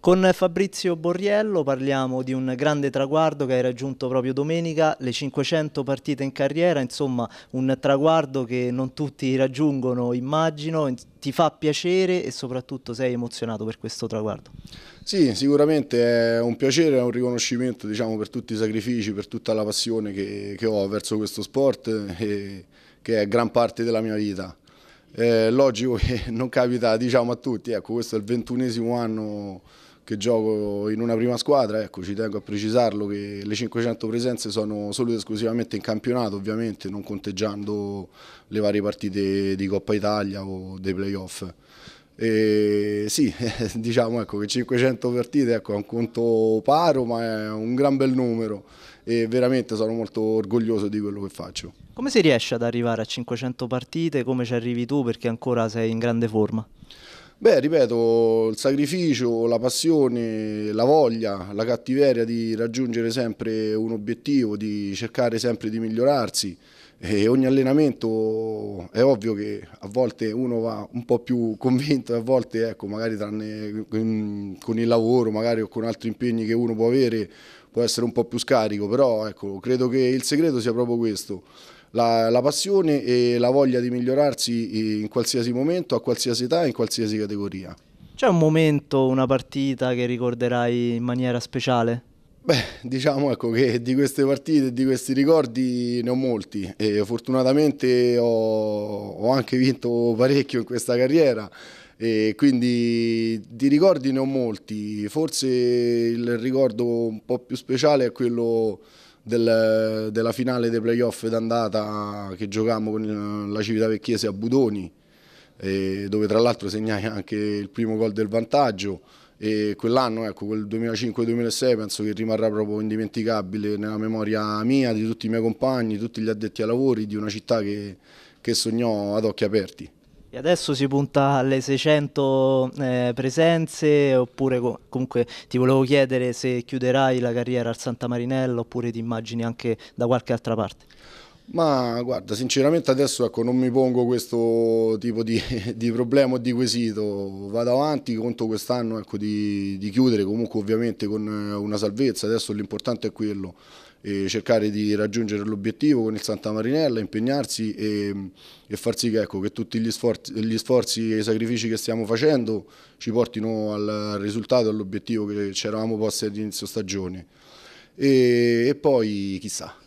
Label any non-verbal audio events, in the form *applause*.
Con Fabrizio Borriello parliamo di un grande traguardo che hai raggiunto proprio domenica, le 500 partite in carriera, insomma un traguardo che non tutti raggiungono, immagino, ti fa piacere e soprattutto sei emozionato per questo traguardo? Sì, sicuramente è un piacere, è un riconoscimento diciamo, per tutti i sacrifici, per tutta la passione che, che ho verso questo sport e, che è gran parte della mia vita. È logico che non capita diciamo, a tutti, ecco questo è il ventunesimo anno che gioco in una prima squadra, ecco, ci tengo a precisarlo che le 500 presenze sono solo ed esclusivamente in campionato, ovviamente non conteggiando le varie partite di Coppa Italia o dei playoff. E sì, *laughs* diciamo ecco, che 500 partite ecco, è un conto paro, ma è un gran bel numero e veramente sono molto orgoglioso di quello che faccio. Come si riesce ad arrivare a 500 partite? Come ci arrivi tu? Perché ancora sei in grande forma. Beh, ripeto, il sacrificio, la passione, la voglia, la cattiveria di raggiungere sempre un obiettivo, di cercare sempre di migliorarsi. E ogni allenamento è ovvio che a volte uno va un po' più convinto, a volte ecco, magari tranne con il lavoro, magari o con altri impegni che uno può avere, può essere un po' più scarico, però ecco, credo che il segreto sia proprio questo la, la, passione e la voglia di migliorarsi in qualsiasi momento, a qualsiasi età, in qualsiasi categoria. C'è un momento, una partita che ricorderai in maniera speciale? Beh, diciamo ecco che di queste partite e di questi ricordi ne ho molti e fortunatamente ho, ho anche vinto parecchio in questa carriera e quindi di ricordi ne ho molti, forse il ricordo un po' più speciale è quello del, della finale dei playoff d'andata che giocammo con eh, la Civitavecchiese a Budoni, dove tra l'altro segnai anche il primo gol del vantaggio e quell'anno, ecco, quel 2005-2006 penso che rimarrà proprio indimenticabile nella memoria mia, di tutti i miei compagni, di tutti gli addetti ai lavori, di una città che, che sognò ad occhi aperti. E adesso si punta alle 600 eh, presenze oppure co comunque ti volevo chiedere se chiuderai la carriera al Santa Marinella oppure ti immagini anche da qualche altra parte. Ma guarda, sinceramente adesso ecco, non mi pongo questo tipo di, *laughs* di, problema o di quesito, vado avanti, conto quest'anno ecco, di, di, chiudere comunque ovviamente con eh, una salvezza, adesso l'importante è quello, eh, cercare di raggiungere l'obiettivo con il Santa Marinella, impegnarsi e, e far sì che, ecco, che tutti gli sforzi, gli sforzi, e i sacrifici che stiamo facendo ci portino al risultato, all'obiettivo che ci eravamo posti all'inizio stagione e, e poi chissà.